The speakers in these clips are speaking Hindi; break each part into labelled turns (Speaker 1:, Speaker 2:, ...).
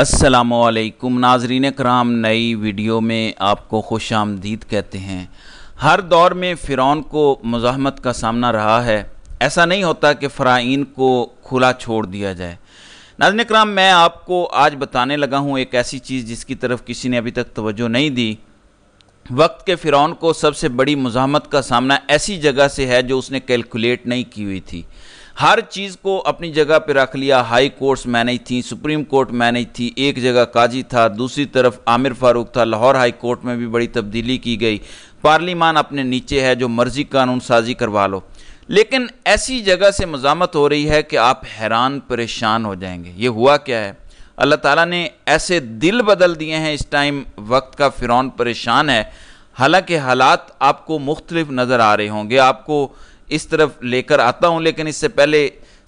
Speaker 1: असलकुम नाजरीन कराम नई वीडियो में आपको खुश आमदीद कहते हैं हर दौर में फ़िरौन को मज़ामत का सामना रहा है ऐसा नहीं होता कि फ़राइन को खुला छोड़ दिया जाए नाजन कराम मैं आपको आज बताने लगा हूँ एक ऐसी चीज़ जिसकी तरफ किसी ने अभी तक तोज्जो नहीं दी वक्त के फ़िरौन को सबसे बड़ी मज़ामत का सामना ऐसी जगह से है जो उसने कैलकुलेट नहीं की हुई थी हर चीज़ को अपनी जगह पर रख लिया हाई कोर्ट्स मैनेज थी सुप्रीम कोर्ट मैनेज थी एक जगह काजी था दूसरी तरफ आमिर फारूक था लाहौर हाई कोर्ट में भी बड़ी तब्दीली की गई पार्लीमान अपने नीचे है जो मर्जी कानून साजी करवा लो लेकिन ऐसी जगह से मजामत हो रही है कि आप हैरान परेशान हो जाएंगे ये हुआ क्या है अल्लाह ताला ने ऐसे दिल बदल दिए हैं इस टाइम वक्त का फ़िरौन परेशान है हालांकि हालात आपको मुख्तलिफ नज़र आ रहे होंगे आपको इस तरफ लेकर आता हूं लेकिन इससे पहले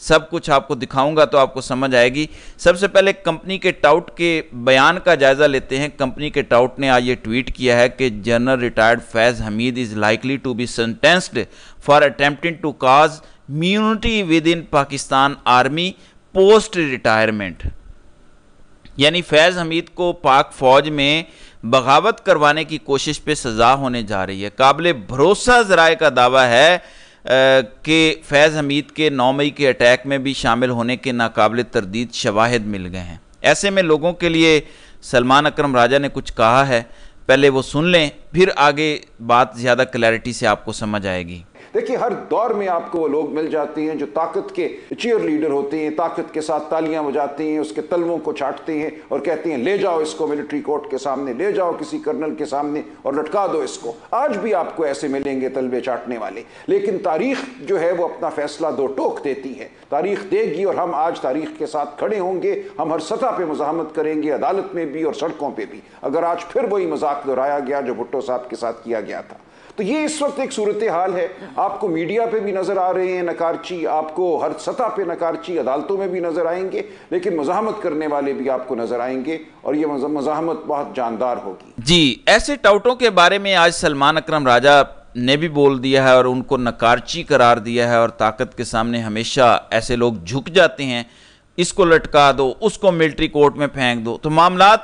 Speaker 1: सब कुछ आपको दिखाऊंगा तो आपको समझ आएगी सबसे पहले कंपनी के टाउट के बयान का जायज़ा लेते हैं कंपनी के टाउट ने आज ये ट्वीट किया है कि general retired Faiz Hameed is likely to be sentenced for attempting to cause mutiny within Pakistan army post retirement यानी फैज़ हमीद को पाक फौज में बगावत करवाने की कोशिश पे सज़ा होने जा रही है काबिल भरोसा जराए का दावा है के फैज़ हमीद के नौ मई के अटैक में भी शामिल होने के नाकबिल तरदीद शवाहद मिल गए हैं ऐसे में लोगों के लिए सलमान अक्रम राजा ने कुछ कहा है पहले वो सुन लें फिर आगे बात ज़्यादा क्लैरिटी से आपको समझ आएगी देखिए हर दौर में आपको वो लोग मिल जाते हैं जो ताकत के चीयर लीडर होते हैं ताकत के साथ तालियां बजाते हैं उसके तलवों को छाटते हैं और कहते हैं ले जाओ इसको मिलिट्री कोर्ट के सामने ले जाओ किसी कर्नल के सामने और लटका दो इसको आज भी आपको ऐसे मिलेंगे तलवे चाटने वाले लेकिन तारीख जो है वो अपना फैसला दो टोक देती है तारीख देगी और हम आज तारीख के साथ खड़े होंगे हम हर सतह पर मुजामत करेंगे अदालत में भी और सड़कों पर भी अगर आज फिर वही मजाक दोहराया गया जो भुट्टो साहब के साथ किया गया था तो ये इस वक्त एक सूरत हाल है आपको मीडिया पे भी नज़र आ रहे हैं नकारची आपको हर सतह पे नकारची अदालतों में भी नज़र आएंगे लेकिन मजामत करने वाले भी आपको नज़र आएंगे और ये मजामत बहुत जानदार होगी जी ऐसे टाउटों के बारे में आज सलमान अक्रम राजा ने भी बोल दिया है और उनको नकारची करार दिया है और ताकत के सामने हमेशा ऐसे लोग झुक जाते हैं इसको लटका दो उसको मिलिट्री कोर्ट में फेंक दो तो मामला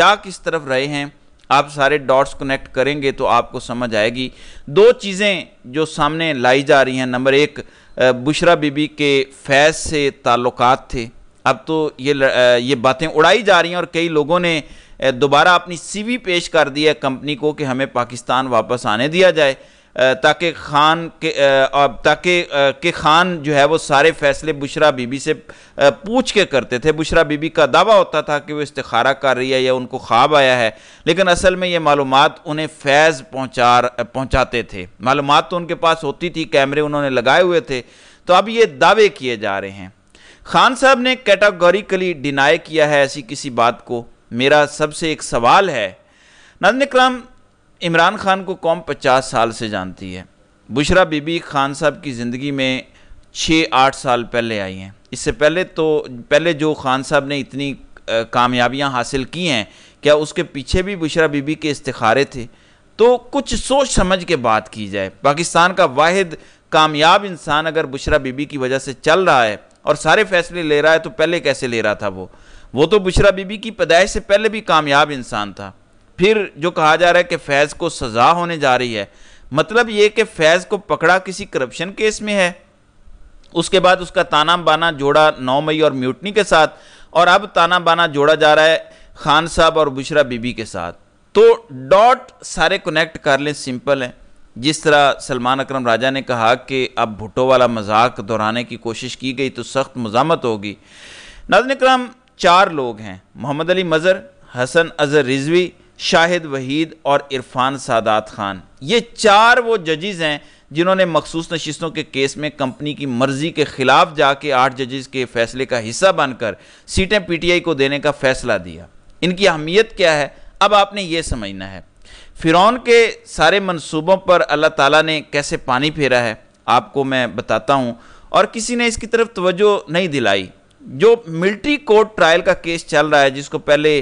Speaker 1: जा किस तरफ रहे हैं आप सारे डॉट्स कनेक्ट करेंगे तो आपको समझ आएगी दो चीज़ें जो सामने लाई जा रही हैं नंबर एक बुशरा बीबी के फैज से ताल्लुकात थे अब तो ये ये बातें उड़ाई जा रही हैं और कई लोगों ने दोबारा अपनी सीवी पेश कर दी है कंपनी को कि हमें पाकिस्तान वापस आने दिया जाए ताकि खान के ताकि के खान जो है वो सारे फैसले बुशरा बीबी से पूछ के करते थे बुशरा बीबी का दावा होता था कि वो इस्तारा कर रही है या उनको ख्वाब आया है लेकिन असल में ये मालूम उन्हें फैज़ पहुँचा पहुँचाते थे मालूम तो उनके पास होती थी कैमरे उन्होंने लगाए हुए थे तो अब ये दावे किए जा रहे हैं खान साहब ने कैटागोरिकली डिनाई किया है ऐसी किसी बात को मेरा सबसे एक सवाल है नजन कराम इमरान खान को कौम पचास साल से जानती है बुशरा बीबी खान साहब की ज़िंदगी में छः आठ साल पहले आई हैं इससे पहले तो पहले जो खान साहब ने इतनी कामयाबियां हासिल की हैं क्या उसके पीछे भी बुशरा बीबी के इस्तारे थे तो कुछ सोच समझ के बात की जाए पाकिस्तान का वाद कामयाब इंसान अगर बुशरा बीबी की वजह से चल रहा है और सारे फैसले ले रहा है तो पहले कैसे ले रहा था वो वो तो बुशरा बीबी की पैदाइश से पहले भी कामयाब इंसान था फिर जो कहा जा रहा है कि फैज़ को सज़ा होने जा रही है मतलब ये कि फैज़ को पकड़ा किसी करप्शन केस में है उसके बाद उसका ताना बाना जोड़ा नौ मई और म्यूटनी के साथ और अब ताना बाना जोड़ा जा रहा है खान साहब और बुशरा बीबी के साथ तो डॉट सारे कनेक्ट कर लें सिंपल हैं जिस तरह सलमान अकरम राजा ने कहा कि अब भुटो वाला मजाक दोहराने की कोशिश की गई तो सख्त मजामत होगी नाजन कराम चार लोग हैं मोहम्मद अली मज़र हसन अजहर रिजवी शाहिद वहीद और इरफान सादात खान ये चार वो जजेज़ हैं जिन्होंने मखसूस नशस्तों के केस में कंपनी की मर्ज़ी के ख़िलाफ़ जाके आठ जजेस के फैसले का हिस्सा बनकर सीटें पीटीआई को देने का फ़ैसला दिया इनकी अहमियत क्या है अब आपने ये समझना है फ़िरौन के सारे मंसूबों पर अल्लाह ताला ने कैसे पानी फेरा है आपको मैं बताता हूँ और किसी ने इसकी तरफ तवज्जो नहीं दिलाई जो मिलिट्री कोर्ट ट्रायल का केस चल रहा है जिसको पहले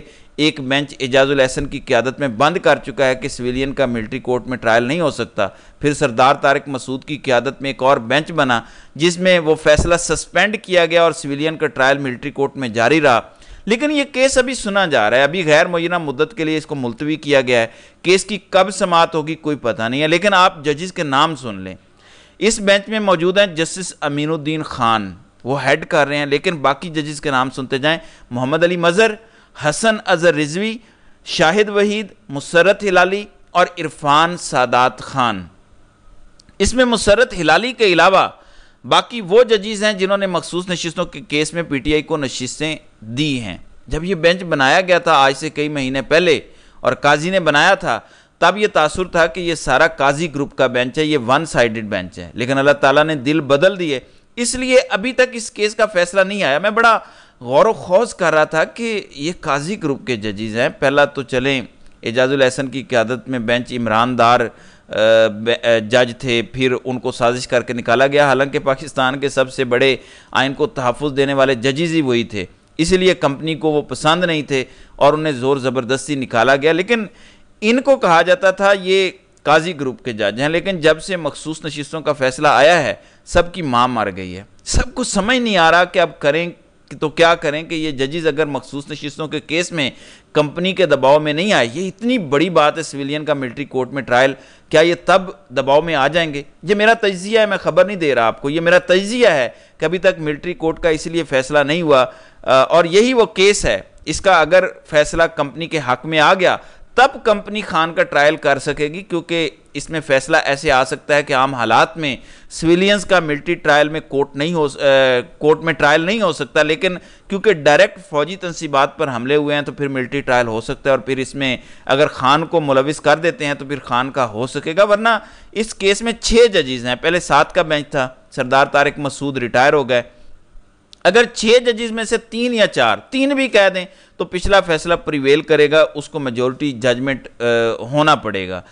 Speaker 1: एक बेंच एजाजुल एहसन की क्यादत में बंद कर चुका है कि सिविलियन का मिलिट्री कोर्ट में ट्रायल नहीं हो सकता फिर सरदार तारक मसूद की क्यादत में एक और बेंच बना जिसमें वो फैसला सस्पेंड किया गया और सिविलियन का ट्रायल मिलिट्री कोर्ट में जारी रहा लेकिन ये केस अभी सुना जा रहा है अभी गैर मुयना मुद्दत के लिए इसको मुलतवी किया गया है केस की कब समात होगी कोई पता नहीं है लेकिन आप जजिस के नाम सुन लें इस बेंच में मौजूद हैं जस्टिस अमीनुद्दीन खान वो हेड कर रहे हैं लेकिन बाकी जजेस के नाम सुनते जाएं मोहम्मद अली मज़र हसन अजहर रिजवी शाहिद वहीद मुसरत हिलाली और इरफान सादात खान इसमें मुसरत हिलाली के अलावा बाकी वो जजेस हैं जिन्होंने मखसूस नशस्तों के केस में पीटीआई को नशस्तें दी हैं जब ये बेंच बनाया गया था आज से कई महीने पहले और काजी ने बनाया था तब ये तासुर था कि ये सारा काजी ग्रुप का बेंच है ये वन साइडेड बेंच है लेकिन अल्लाह ताला ने दिल बदल दिए इसलिए अभी तक इस केस का फैसला नहीं आया मैं बड़ा गौर खौज कर रहा था कि ये काजी ग्रुप के जजेज हैं पहला तो चलें एजाजुल एहसन की क्यादत में बेंच इमरान दार जज थे फिर उनको साजिश करके निकाला गया हालांकि पाकिस्तान के सबसे बड़े आइन को तहफ़ देने वाले जजेज ही वही थे इसलिए कंपनी को वो पसंद नहीं थे और उन्हें ज़ोर ज़बरदस्ती निकाला गया लेकिन इनको कहा जाता था ये काजी ग्रुप के जज हैं लेकिन जब से मखसूस नशिस्तों का फैसला आया है सबकी माँ मर गई है सबको समझ नहीं आ रहा कि अब करें तो क्या करें कि ये जजेस अगर मखसूस नशिस्तों के केस में कंपनी के दबाव में नहीं आए ये इतनी बड़ी बात है सिविलियन का मिलिट्री कोर्ट में ट्रायल क्या ये तब दबाव में आ जाएंगे ये मेरा तजिया है मैं खबर नहीं दे रहा आपको ये मेरा तजिया है कि अभी तक मिलिट्री कोर्ट का इसलिए फैसला नहीं हुआ और यही वो केस है इसका अगर फैसला कंपनी के हक में आ गया तब कंपनी खान का ट्रायल कर सकेगी क्योंकि इसमें फैसला ऐसे आ सकता है कि आम हालात में सिविलियंस का मिलिट्री ट्रायल में कोर्ट नहीं हो कोर्ट में ट्रायल नहीं हो सकता लेकिन क्योंकि डायरेक्ट फौजी तनसीबात पर हमले हुए हैं तो फिर मिलिट्री ट्रायल हो सकता है और फिर इसमें अगर खान को मुलविस कर देते हैं तो फिर खान का हो सकेगा वरना इस केस में छः जजेज़ हैं पहले सात का बेंच था सरदार तारिक मसूद रिटायर हो गए अगर छह जजेस में से तीन या चार तीन भी कह दें तो पिछला फैसला प्रिवेल करेगा उसको मेजोरिटी जजमेंट होना पड़ेगा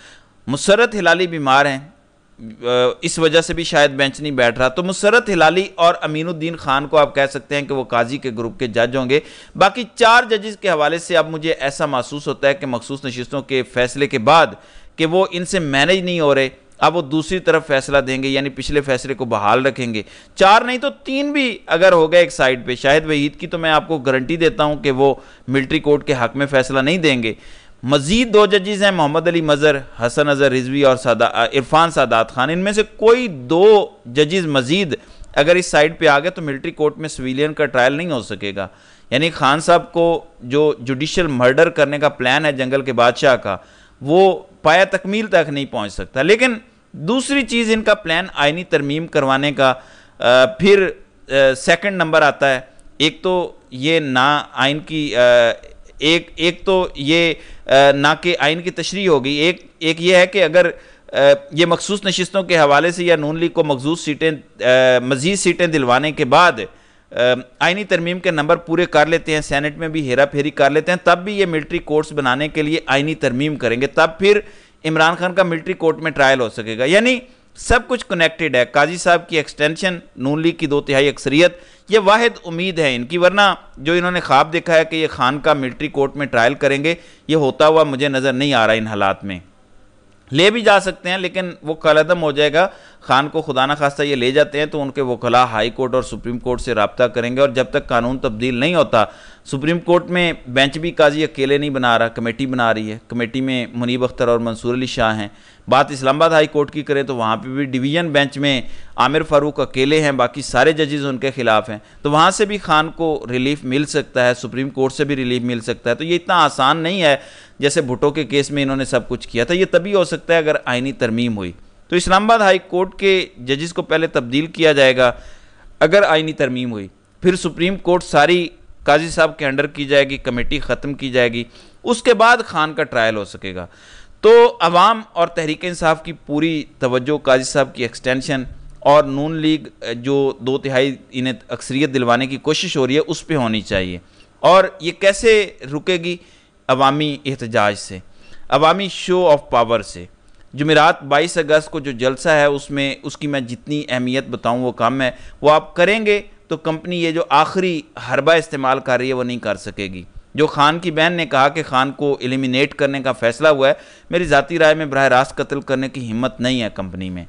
Speaker 1: मुसरत हिलाली बीमार हैं इस वजह से भी शायद बेंच नहीं बैठ रहा तो मुसरत हिलाली और अमीनुद्दीन खान को आप कह सकते हैं कि वो काजी के ग्रुप के जज होंगे बाकी चार जजेस के हवाले से अब मुझे ऐसा महसूस होता है कि मखसूस नशस्तों के फैसले के बाद कि वो इनसे मैनेज नहीं हो रहे अब वो दूसरी तरफ फैसला देंगे यानी पिछले फैसले को बहाल रखेंगे चार नहीं तो तीन भी अगर हो गए एक साइड पे शायद वहीद की तो मैं आपको गारंटी देता हूं कि वो मिलिट्री कोर्ट के हक में फैसला नहीं देंगे मजीद दो जजेज़ हैं मोहम्मद अली मज़र हसन अजहर रिजवी और सादा इरफान सादात खान इनमें से कोई दो जजेज़ मजीद अगर इस साइड पे आ गए तो मिलिट्री कोर्ट में सिविलियन का ट्रायल नहीं हो सकेगा यानी खान साहब को जो जुडिशल मर्डर करने का प्लान है जंगल के बादशाह का वो पाया तकमील तक नहीं पहुँच सकता लेकिन दूसरी चीज़ इनका प्लान आइनी तरमीम करवाने का आ, फिर सेकंड नंबर आता है एक तो ये ना आइन की आ, एक एक तो ये आ, ना कि आइन की तशरी होगी एक एक ये है कि अगर आ, ये मखसूस नशस्तों के हवाले से या नून लीग को मखजूस सीटें मज़ीद सीटें दिलवाने के बाद आइनी तरमीम के नंबर पूरे कर लेते हैं सेनेट में भी हेरा फेरी कर लेते हैं तब भी ये मिलिट्री कोर्ट्स बनाने के लिए आइनी तरमीम करेंगे तब फिर इमरान खान का मिलिट्री कोर्ट में ट्रायल हो सकेगा यानी सब कुछ कनेक्टेड है काजी साहब की एक्सटेंशन नून लीग की दो तिहाई अक्सरियत ये वाहिद उम्मीद है इनकी वरना जो इन्होंने ख्वाब देखा है कि ये खान का मिलिट्री कोर्ट में ट्रायल करेंगे ये होता हुआ मुझे नज़र नहीं आ रहा इन हालात में ले भी जा सकते हैं लेकिन वो कलदम हो जाएगा खान को खुदा ना खास्ता ये ले जाते हैं तो उनके वकला हाई कोर्ट और सुप्रीम कोर्ट से रबता करेंगे और जब तक कानून तब्दील नहीं होता सुप्रीम कोर्ट में बेंच भी काजी अकेले नहीं बना रहा कमेटी बना रही है कमेटी में मुनीब अख्तर और मंसूर अली शाह हैं बात इस्लामाबाद हाई कोर्ट की करें तो वहाँ पे भी डिवीज़न बेंच में आमिर फ़ारूक अकेले हैं बाकी सारे जजेस उनके खिलाफ हैं तो वहाँ से भी खान को रिलीफ मिल सकता है सुप्रीम कोर्ट से भी रिलीफ मिल सकता है तो ये इतना आसान नहीं है जैसे भुटो के केस में इन्होंने सब कुछ किया था ये तभी हो सकता है अगर आइनी तरमीम हुई तो इस्लामाबाद हाई कोर्ट के जजेस को पहले तब्दील किया जाएगा अगर आइनी तरमीम हुई फिर सुप्रीम कोर्ट सारी काजी साहब के अंडर की जाएगी कमेटी ख़त्म की जाएगी उसके बाद खान का ट्रायल हो सकेगा तो अवाम और तहरीक इंसाफ की पूरी तवज्जो काजी साहब की एक्सटेंशन और नून लीग जो दो तिहाई इन्हें अक्सरियत दिलवाने की कोशिश हो रही है उस पर होनी चाहिए और ये कैसे रुकेगी अवामी एहतजाज से अवामी शो ऑफ पावर से जमेरात 22 अगस्त को जो जलसा है उसमें उसकी मैं जितनी अहमियत बताऊं वो कम है वो आप करेंगे तो कंपनी ये जो आखिरी हरबा इस्तेमाल कर रही है वो नहीं कर सकेगी जो खान की बहन ने कहा कि खान को एलिमिनेट करने का फैसला हुआ है मेरी ज़ाती राय में बरह रास्त कत्ल करने की हिम्मत नहीं है कंपनी में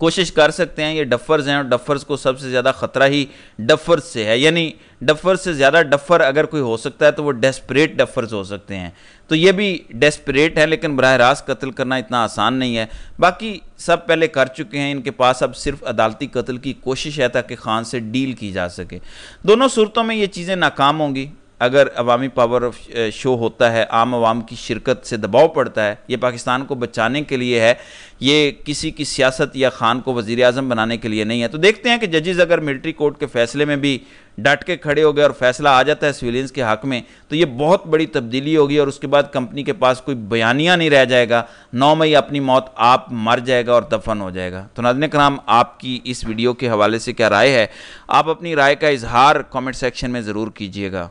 Speaker 1: कोशिश कर सकते हैं ये डफर्स हैं और डफर्स को सबसे ज़्यादा खतरा ही डफर्स से है यानी डफर्स से ज़्यादा डफर अगर कोई हो सकता है तो वो डेस्परेट डफर्स हो सकते हैं तो ये भी डेस्परेट है लेकिन बरह रास्त कत्ल करना इतना आसान नहीं है बाकी सब पहले कर चुके हैं इनके पास अब सिर्फ अदालती कत्ल की कोशिश है ताकि खान से डील की जा सके दोनों सूरतों में ये चीज़ें नाकाम होंगी अगर अवामी पावर शो होता है आम आवाम की शिरकत से दबाव पड़ता है ये पाकिस्तान को बचाने के लिए है ये किसी की सियासत या खान को वज़ी अजम बनाने के लिए नहीं है तो देखते हैं कि जजेज़ अगर मिलिट्री कोर्ट के फैसले में भी डट के खड़े हो गए और फैसला आ जाता है सिविलियंस के हक में तो ये बहुत बड़ी तब्दीली होगी और उसके बाद कंपनी के पास कोई बयानिया नहीं रह जाएगा नौ मई अपनी मौत आप मर जाएगा और दफन हो जाएगा तो नाजन कराम आपकी इस वीडियो के हवाले से क्या राय है आप अपनी राय का इजहार कॉमेंट सेक्शन में ज़रूर कीजिएगा